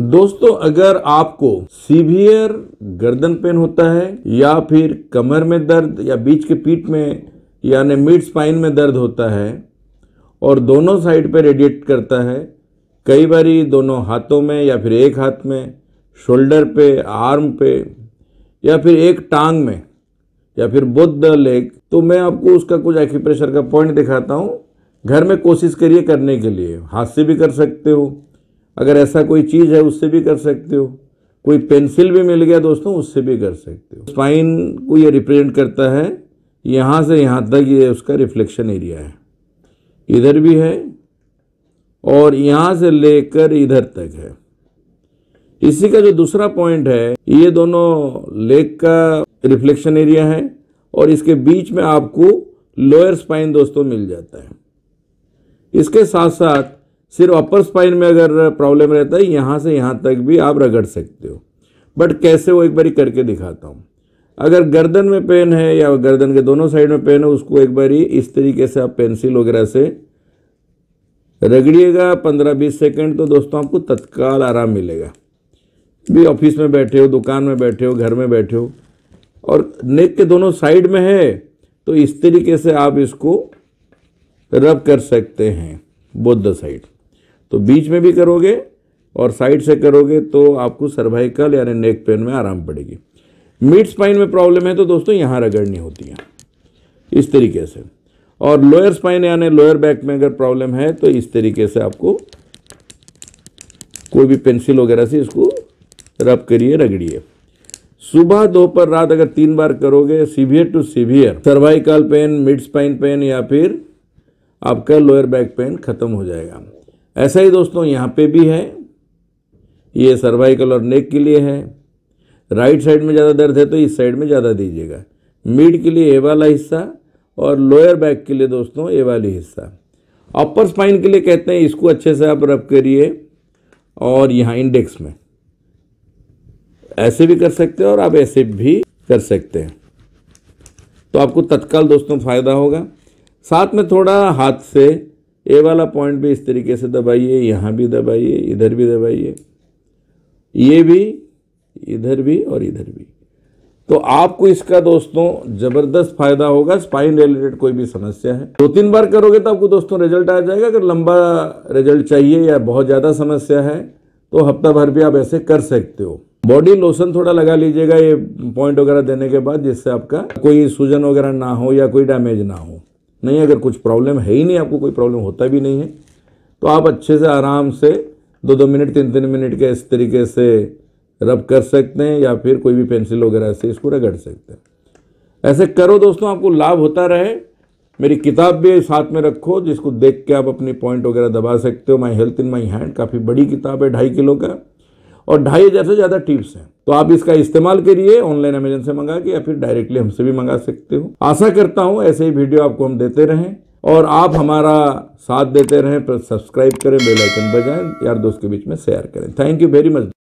दोस्तों अगर आपको सीवियर गर्दन पेन होता है या फिर कमर में दर्द या बीच के पीठ में यानी मिड स्पाइन में दर्द होता है और दोनों साइड पर रेडिएट करता है कई बारी दोनों हाथों में या फिर एक हाथ में शोल्डर पे आर्म पे या फिर एक टांग में या फिर बुद्ध द लेग तो मैं आपको उसका कुछ एक्यूप्रेशर का पॉइंट दिखाता हूँ घर में कोशिश करिए करने के लिए हाथ से भी कर सकते हो अगर ऐसा कोई चीज़ है उससे भी कर सकते हो कोई पेंसिल भी मिल गया दोस्तों उससे भी कर सकते हो स्पाइन को ये रिप्रेजेंट करता है यहाँ से यहाँ तक ये उसका रिफ्लेक्शन एरिया है इधर भी है और यहाँ से लेकर इधर तक है इसी का जो दूसरा पॉइंट है ये दोनों लेग का रिफ्लेक्शन एरिया है और इसके बीच में आपको लोअर स्पाइन दोस्तों मिल जाता है इसके साथ साथ सिर्फ अपर स्पाइन में अगर प्रॉब्लम रहता है यहाँ से यहाँ तक भी आप रगड़ सकते हो बट कैसे वो एक बारी करके दिखाता हूँ अगर गर्दन में पेन है या गर्दन के दोनों साइड में पेन है उसको एक बारी इस तरीके से आप पेंसिल वगैरह से रगड़िएगा पंद्रह बीस सेकेंड तो दोस्तों आपको तत्काल आराम मिलेगा भी ऑफिस में बैठे हो दुकान में बैठे हो घर में बैठे हो और नेक के दोनों साइड में है तो इस तरीके से आप इसको रब कर सकते हैं बुद्ध द साइड तो बीच में भी करोगे और साइड से करोगे तो आपको सर्वाइकल यानी नेक पेन में आराम पड़ेगी मिड स्पाइन में प्रॉब्लम है तो दोस्तों यहाँ रगड़नी होती है इस तरीके से और लोअर स्पाइन यानी लोअर बैक में अगर प्रॉब्लम है तो इस तरीके से आपको कोई भी पेंसिल वगैरह से इसको रब करिए रगड़िए सुबह दोपहर रात अगर तीन बार करोगे severe to severe cervical pain mid spine pain या फिर आपका लोअर बैक पेन खत्म हो जाएगा ऐसा ही दोस्तों यहाँ पे भी है ये सर्वाइकल और नेक के लिए है राइट साइड में ज़्यादा दर्द है तो इस साइड में ज़्यादा दीजिएगा मिड के लिए ए वाला हिस्सा और लोअर बैक के लिए दोस्तों ए वाली हिस्सा अपर स्पाइन के लिए कहते हैं इसको अच्छे से आप रब करिए और यहाँ इंडेक्स में ऐसे भी कर सकते हैं और आप ऐसे भी कर सकते हैं तो आपको तत्काल दोस्तों फ़ायदा होगा साथ में थोड़ा हाथ से ए वाला पॉइंट भी इस तरीके से दबाइए यहाँ भी दबाइए इधर भी दबाइए ये भी इधर भी और इधर भी तो आपको इसका दोस्तों जबरदस्त फायदा होगा स्पाइन रिलेटेड कोई भी समस्या है दो तीन बार करोगे तो आपको दोस्तों रिजल्ट आ जाएगा अगर लंबा रिजल्ट चाहिए या बहुत ज़्यादा समस्या है तो हफ्ता भर भी आप ऐसे कर सकते हो बॉडी लोशन थोड़ा लगा लीजिएगा ये पॉइंट वगैरह देने के बाद जिससे आपका कोई सूजन वगैरह ना हो या कोई डैमेज ना हो नहीं अगर कुछ प्रॉब्लम है ही नहीं आपको कोई प्रॉब्लम होता भी नहीं है तो आप अच्छे से आराम से दो दो मिनट तीन तीन मिनट के इस तरीके से रब कर सकते हैं या फिर कोई भी पेंसिल वगैरह से इसको रगड़ सकते हैं ऐसे करो दोस्तों आपको लाभ होता रहे मेरी किताब भी साथ में रखो जिसको देख के आप अपनी पॉइंट वगैरह दबा सकते हो my health in my hand काफ़ी बड़ी किताब है ढाई किलो का और ढाई हज़ार से ज़्यादा टिप्स हैं तो आप इसका इस्तेमाल करिए ऑनलाइन अमेजन से मंगा के या फिर डायरेक्टली हमसे भी मंगा सकते हो आशा करता हूँ ऐसे ही वीडियो आपको हम देते रहें और आप हमारा साथ देते रहें सब्सक्राइब करें बेलाइकन बजाएँ बजाएं यार दोस्त के बीच में शेयर करें थैंक यू वेरी मच